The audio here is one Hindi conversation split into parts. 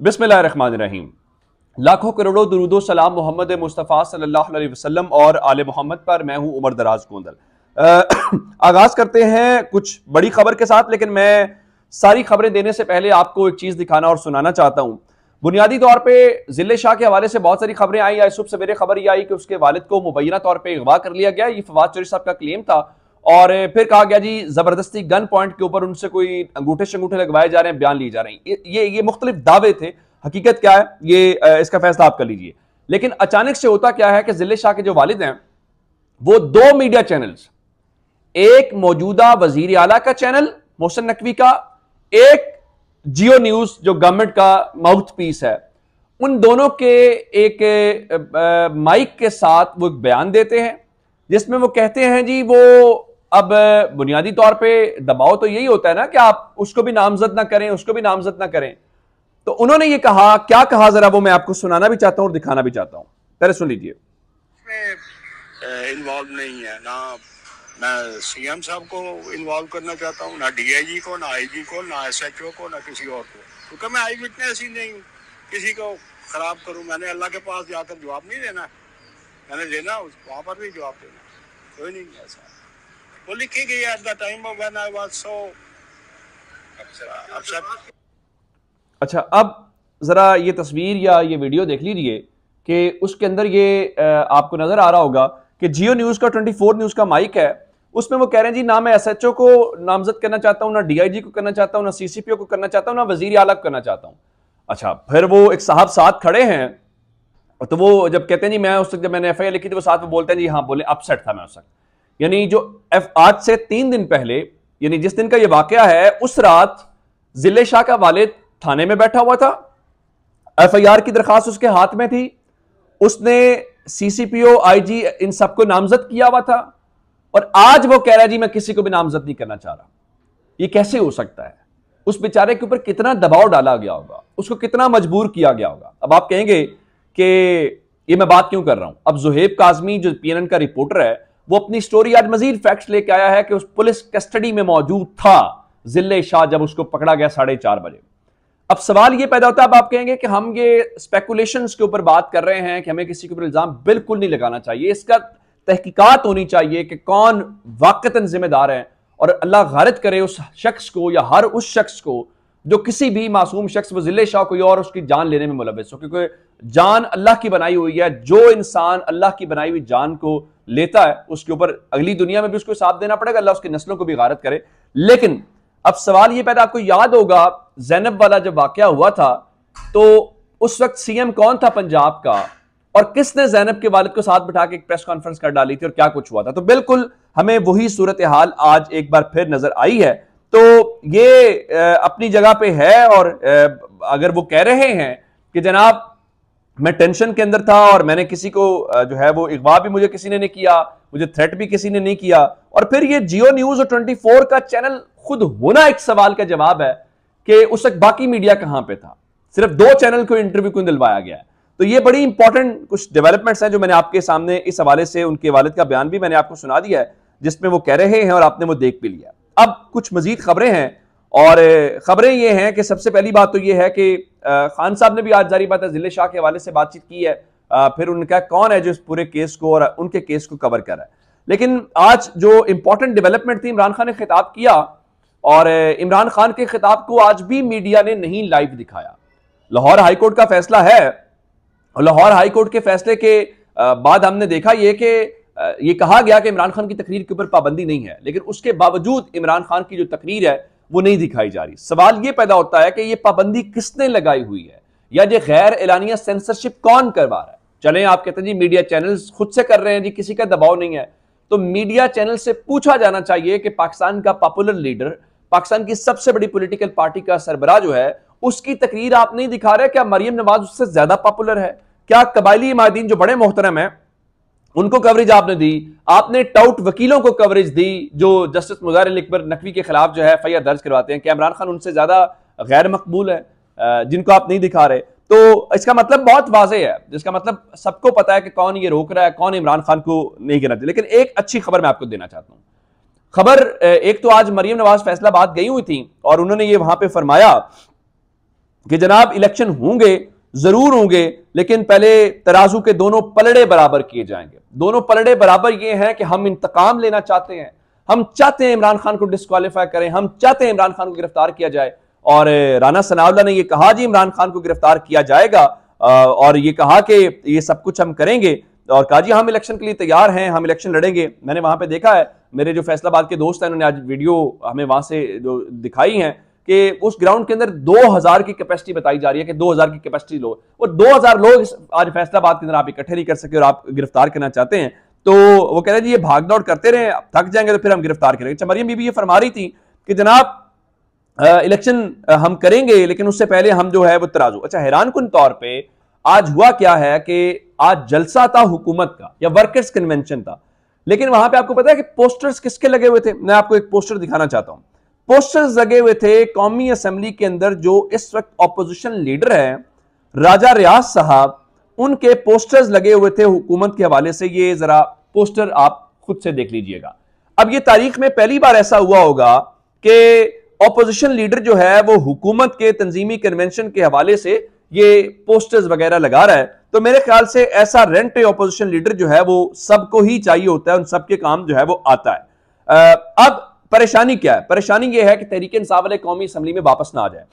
बिसमीम लाखों करोड़ों दरुदो सलाम मोहम्मद मुस्तफ़ा सल्लल्लाहु अलैहि वसल्लम और आले मोहम्मद पर मैं हूं उमर दराज गोंदल आगाज़ करते हैं कुछ बड़ी खबर के साथ लेकिन मैं सारी खबरें देने से पहले आपको एक चीज़ दिखाना और सुनाना चाहता हूं बुनियादी तौर पे जिले शाह के हवाले से बहुत सारी खबरें आई आज सुबह सवेरे खबर ये आई कि उसके वालिद को मुबैना तौर पर अगवा कर लिया गया ये फवाद चौरी साहब का क्लेम था और फिर कहा गया जी जबरदस्ती गन पॉइंट के ऊपर उनसे कोई अंगूठे शंगूठे लगवाए जा रहे हैं बयान लिए जा रहे हैं ये ये मुख्तलिफ दावे थे हकीकत क्या है ये इसका फैसला आप कर लीजिए लेकिन अचानक से होता क्या है कि जिले शाह के जो वालिद हैं वो दो मीडिया चैनल्स एक मौजूदा वजीर आला का चैनल मोहसिन नकवी का एक जियो न्यूज जो गवर्नमेंट का माउथ पीस है उन दोनों के एक माइक के साथ वो एक बयान देते हैं जिसमें वो कहते हैं जी वो अब बुनियादी तौर पे दबाव तो यही होता है ना कि आप उसको भी नामजद ना करें उसको भी नामजद ना करें तो उन्होंने ये कहा क्या कहा जरा वो मैं आपको सुनाना भी चाहता हूँ और दिखाना भी चाहता हूँ पहले सुन लीजिए इन्वॉल्व नहीं है ना मैं सीएम साहब को इन्वॉल्व करना चाहता हूँ ना डीआईजी को ना आईजी को ना एसएचओ को ना किसी और को क्योंकि मैं आई विटनेस ही नहीं किसी को खराब करूँ मैंने अल्लाह के पास जाकर जवाब नहीं देना मैंने देना वहाँ पर भी जवाब देना कोई नहीं ऐसा वो लिखी गई at the time when I was so अच्छा अब ज़रा ये तस्वीर या ये वीडियो देख लीजिए कि उसके अंदर ये आपको नज़र आ रहा होगा कि जियो न्यूज़ का 24 न्यूज़ का माइक है उसमें वो कह रहे हैं जी ना मैं एस एच ओ को नामजद करना चाहता हूँ ना डी आई जी को करना चाहता हूँ ना सी सी पी ओ को करना चाहता हूँ ना वजीर आला को करना चाहता हूँ अच्छा फिर वो एक साहब साथ खड़े हैं तो वो जब कहते हैं जी मैं उस वक्त जब मैंने एफ आई आर लिखी थी वो साथ में बोलते हैं जी हाँ बोले अपसेट था मैं उस वक्त यानी जो एफ आज से तीन दिन पहले यानी जिस दिन का यह वाक्य है उस रात जिले शाह का वाले थाने में बैठा हुआ था आर की दरखास्त उसके हाथ में थी उसने सीसीपीओ आईजी इन सबको नामजद किया हुआ था और आज वो कह रहा है जी मैं किसी को भी नामजद नहीं करना चाह रहा ये कैसे हो सकता है उस बेचारे के ऊपर कितना दबाव डाला गया होगा उसको कितना मजबूर किया गया होगा अब आप कहेंगे कि ये मैं बात क्यों कर रहा हूं अब जुहेब काजमी जो पीएनएन का रिपोर्टर है वो अपनी स्टोरी आज मजीद फैक्ट्स लेके आया है कि उस पुलिस कस्टडी में मौजूद था जिले शाह जब उसको पकड़ा गया साढ़े चार बजे अब सवाल ये पैदा होता है अब आप कहेंगे कि हम ये स्पेकुलेशन के ऊपर बात कर रहे हैं कि हमें किसी के ऊपर इल्ज़ाम बिल्कुल नहीं लगाना चाहिए इसका तहकीकात होनी चाहिए कि कौन वाकता जिम्मेदार है और अल्लाह गारत करे उस शख्स को या हर उस शख्स को जो किसी भी मासूम शख्स जिले शाह कोई और उसकी जान लेने में मुलविस हो क्योंकि जान अल्लाह की बनाई हुई है जो इंसान अल्लाह की बनाई हुई जान को लेता है उसके ऊपर अगली दुनिया में भी उसको साथ देना पड़ेगा अल्लाह उसकी नस्लों को भी गारत करे लेकिन अब सवाल ये पैदा आपको याद होगा जैनब वाला जब वाक़ हुआ था तो उस वक्त सीएम कौन था पंजाब का और किसने जैनब के वालिद को साथ बिठा के एक प्रेस कॉन्फ्रेंस कर डाली थी और क्या कुछ हुआ था तो बिल्कुल हमें वही सूरत हाल आज एक बार फिर नजर आई है तो ये अपनी जगह पे है और अगर वो कह रहे हैं कि जनाब मैं टेंशन के अंदर था और मैंने किसी को जो है वो अगवा भी मुझे किसी ने नहीं किया मुझे थ्रेट भी किसी ने नहीं किया और फिर ये जियो न्यूज और ट्वेंटी फोर का चैनल खुद होना एक सवाल का जवाब है कि उस वक्त बाकी मीडिया कहां पे था सिर्फ दो चैनल को इंटरव्यू क्यों दिलवाया गया तो ये बड़ी इंपॉर्टेंट कुछ डेवलपमेंट्स हैं जो मैंने आपके सामने इस हवाले से उनके वालिद का बयान भी मैंने आपको सुना दिया है जिसमें वो कह रहे हैं और आपने वो देख भी लिया अब कुछ मजीद खबरें हैं और खबरें ये हैं कि सबसे पहली बात तो ये है कि खान साहब ने भी आज जारी बात है जिले शाह के हवाले से बातचीत की है फिर उनका कौन है जो इस पूरे केस को और उनके केस को कवर कर रहा है लेकिन आज जो इंपॉर्टेंट डेवलपमेंट थी इमरान खान ने खिताब किया और इमरान खान के खिताब को आज भी मीडिया ने नहीं लाइव दिखाया लाहौर हाईकोर्ट का फैसला है लाहौर हाईकोर्ट के फैसले के बाद हमने देखा ये कि ये कहा गया कि इमरान खान की तकरीर के ऊपर पाबंदी नहीं है लेकिन उसके बावजूद इमरान खान की जो तकरीर है वो नहीं दिखाई जा रही सवाल ये पैदा होता है कि ये पाबंदी किसने लगाई हुई है या ये गैर एलानिया सेंसरशिप कौन करवा रहा है चले आप कहते हैं जी मीडिया चैनल्स खुद से कर रहे हैं जी किसी का दबाव नहीं है तो मीडिया चैनल से पूछा जाना चाहिए कि पाकिस्तान का पॉपुलर लीडर पाकिस्तान की सबसे बड़ी पोलिटिकल पार्टी का सरबराह जो है उसकी तकरीर आप नहीं दिखा रहे क्या मरियम नवाज उससे ज्यादा पॉपुलर है क्या कबायली इमादीन जो बड़े मोहतरम है उनको कवरेज आपने दी आपने टाउट वकीलों को कवरेज दी जो जस्टिस मुजार अकबर नकवी के खिलाफ जो है एफ आई आर दर्ज करवाते हैं कि इमरान खान उनसे ज्यादा गैर मकबूल है जिनको आप नहीं दिखा रहे तो इसका मतलब बहुत वाजे है जिसका मतलब सबको पता है कि कौन ये रोक रहा है कौन इमरान खान को नहीं चाहिए लेकिन एक अच्छी खबर मैं आपको देना चाहता हूँ खबर एक तो आज मरियम नवाज फैसला बात गई हुई थी और उन्होंने ये वहां पर फरमाया कि जनाब इलेक्शन होंगे जरूर होंगे लेकिन पहले तराजू के दोनों पलड़े बराबर किए जाएंगे दोनों पलड़े बराबर ये हैं कि हम इंतकाम लेना चाहते हैं हम चाहते हैं इमरान खान को डिस्कालीफाई करें हम चाहते हैं इमरान खान को गिरफ्तार किया जाए और राना सनाउल्ला ने यह कहा जी इमरान खान को गिरफ्तार किया जाएगा और ये कहा कि ये सब कुछ हम करेंगे और कहा जी हम इलेक्शन के लिए तैयार हैं हम इलेक्शन लड़ेंगे मैंने वहां पे देखा है मेरे जो फैसलाबाद के दोस्त हैं उन्होंने आज वीडियो हमें वहां से जो दिखाई हैं कि उस ग्राउंड के अंदर 2000 की कैपेसिटी बताई जा रही है कि 2000 की कैपेसिटी लो और 2000 लोग आज फैसलाबाद के अंदर आप इकट्ठे नहीं कर सके और आप गिरफ्तार करना चाहते हैं तो वो कह रहे जी ये भाग दौड़ करते रहे थक जाएंगे तो फिर हम गिरफ्तार करेंगे चमरियम अच्छा, बीबी ये फरमा रही थी कि जनाब इलेक्शन हम करेंगे लेकिन उससे पहले हम जो है वो तराजू अच्छा हैरान कन तौर पर आज हुआ क्या है कि आज जलसा था हुकूमत का या वर्कर्स कन्वेंशन था लेकिन वहां पे आपको पता है कि पोस्टर्स किसके लगे हुए थे मैं आपको एक पोस्टर दिखाना चाहता हूं पोस्टर्स लगे हुए थे कौमी असम्बली के अंदर जो इस वक्त अपोजिशन लीडर है राजा रियाज साहब उनके पोस्टर्स लगे हुए थे हुकूमत के हवाले से ये जरा पोस्टर आप खुद से देख लीजिएगा अब ये तारीख में पहली बार ऐसा हुआ होगा कि ऑपोजिशन लीडर जो है वो हुकूमत के तंजीमी कन्वेंशन के हवाले से ये पोस्टर्स वगैरह लगा रहा है तो मेरे ख्याल से ऐसा रेंट ऑपोजिशन लीडर जो है वो सबको ही चाहिए होता है उन सबके काम जो है वो आता है अब परेशानी क्या है परेशानी यह है कि तहरीक इंसाफ वाले कौमी असम्बली में वापस ना आ जाए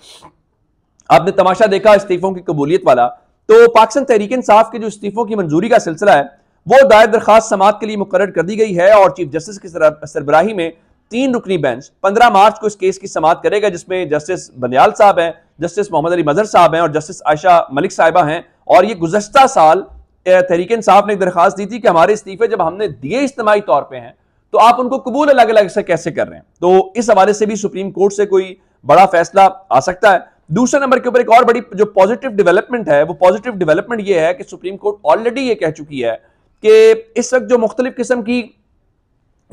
आपने तमाशा देखा इस्तीफों की कबूलियत वाला तो पाकिस्तान तहरीक इंसाफ के जो इस्तीफों की मंजूरी का सिलसिला है वो दायर दरखास्त समात के लिए मुकर कर दी गई है और चीफ जस्टिस की सरबराही में तीन रुकनी बेंच पंद्रह मार्च को इस केस की समात करेगा जिसमें जस्टिस बनियाल साहब हैं जस्टिस मोहम्मद अली मजहर साहब हैं और जस्टिस आयशा मलिक साहिबा हैं और ये गुजशत साल तहरीक इंसाफ ने एक दरखास्त दी थी कि हमारे इस्तीफे जब हमने दिए इज्तमाही तौर पर हैं तो आप उनको कबूल अलग अलग से कैसे कर रहे हैं तो इस हवाले से भी सुप्रीम कोर्ट से कोई बड़ा फैसला आ सकता है दूसरे नंबर के ऊपर एक और बड़ी जो पॉजिटिव डेवलपमेंट है वो पॉजिटिव डेवलपमेंट ये है कि सुप्रीम कोर्ट ऑलरेडी ये कह चुकी है कि इस वक्त जो मुख्तलिफ किस्म की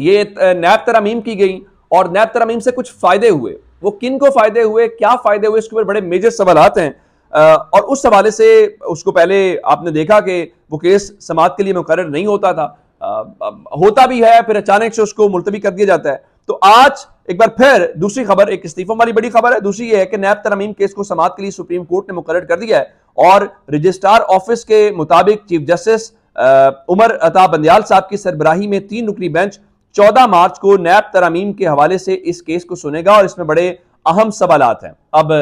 ये नैब तरामीम की गई और नैब तरामीम से कुछ फायदे हुए वो किन को फायदे हुए क्या फायदे हुए इसके ऊपर बड़े मेजर सवाल हैं और उस हवाले से उसको पहले आपने देखा कि वो केस समात के लिए मुकर नहीं होता था होता भी है फिर अचानक से उसको मुलतवी कर दिया जाता है तो आज एक बार फिर दूसरी खबर एक इस्तीफों वाली बड़ी खबर है दूसरी यह है कि नैब तरमीम केस को समाप्त के लिए सुप्रीम कोर्ट ने मुकर कर दिया है और रजिस्ट्रार ऑफिस के मुताबिक चीफ जस्टिस उमर अता बंदयाल साहब की सरबराही में तीन रुकनी बेंच 14 मार्च को नैब तरामीम के हवाले से इस केस को सुनेगा और इसमें बड़े अहम सवाल हैं अब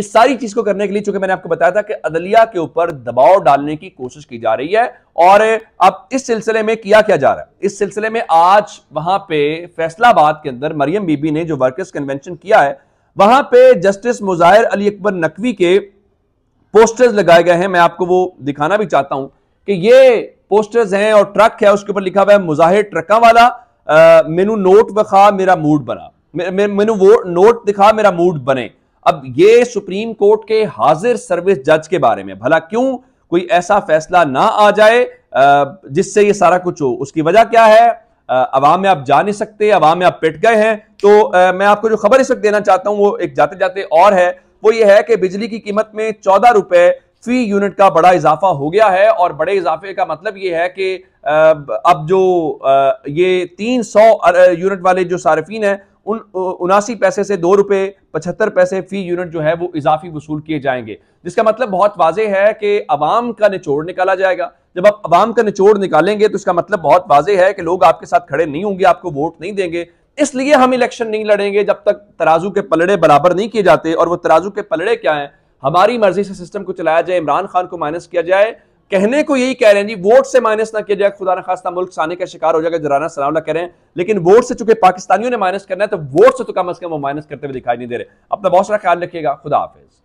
इस सारी चीज को करने के लिए चूंकि मैंने आपको बताया था कि अदलिया के ऊपर दबाव डालने की कोशिश की जा रही है और अब इस सिलसिले में किया क्या जा रहा है इस सिलसिले में आज वहां पे फैसलाबाद के अंदर मरियम बीबी ने जो वर्कर्स कन्वेंशन किया है वहां पे जस्टिस मुजाहिर अली अकबर नकवी के पोस्टर्स लगाए गए हैं मैं आपको वो दिखाना भी चाहता हूं कि ये पोस्टर्स हैं और ट्रक है उसके ऊपर लिखा हुआ है मुजाहिर ट्रका वाला मेनू नोट वखा मेरा मूड बना मेनू वो नोट दिखा मेरा मूड बने अब ये सुप्रीम कोर्ट के हाजिर सर्विस जज के बारे में भला क्यों कोई ऐसा फैसला ना आ जाए जिससे ये सारा कुछ हो उसकी वजह क्या है अवाम में आप जा नहीं सकते अवाम में आप पिट गए हैं तो मैं आपको जो खबर इस वक्त देना चाहता हूं वो एक जाते जाते और है वो ये है कि बिजली की कीमत में चौदह रुपए फी यूनिट का बड़ा इजाफा हो गया है और बड़े इजाफे का मतलब ये है कि अब जो ये तीन सौ यूनिट वाले जो सार्फिन हैं उन उनासी पैसे से दो रुपये पचहत्तर पैसे फी यूनिट जो है वो इजाफी वसूल किए जाएंगे जिसका मतलब बहुत वाजे है कि अवाम का निचोड़ निकाला जाएगा जब आप अवाम का निचोड़ निकालेंगे तो इसका मतलब बहुत वाजे है कि लोग आपके साथ खड़े नहीं होंगे आपको वोट नहीं देंगे इसलिए हम इलेक्शन नहीं लड़ेंगे जब तक तराजू के पलड़े बराबर नहीं किए जाते और वो तराजू के पलड़े क्या हैं हमारी मर्जी से सिस्टम को चलाया जाए इमरान खान को माइनस किया जाए कहने को यही कह रहे हैं जी वोट से माइनस ना किया जाए खुदा ना खास्ता मुल्क साने का शिकार हो जाएगा जराना सलामला कह रहे हैं लेकिन वोट से चूंकि पाकिस्तानियों ने माइनस करना है तो वोट से तो कम अज कम वो माइनस करते हुए दिखाई नहीं दे रहे अपना बहुत सारा ख्याल रखिएगा खुदा हाफिज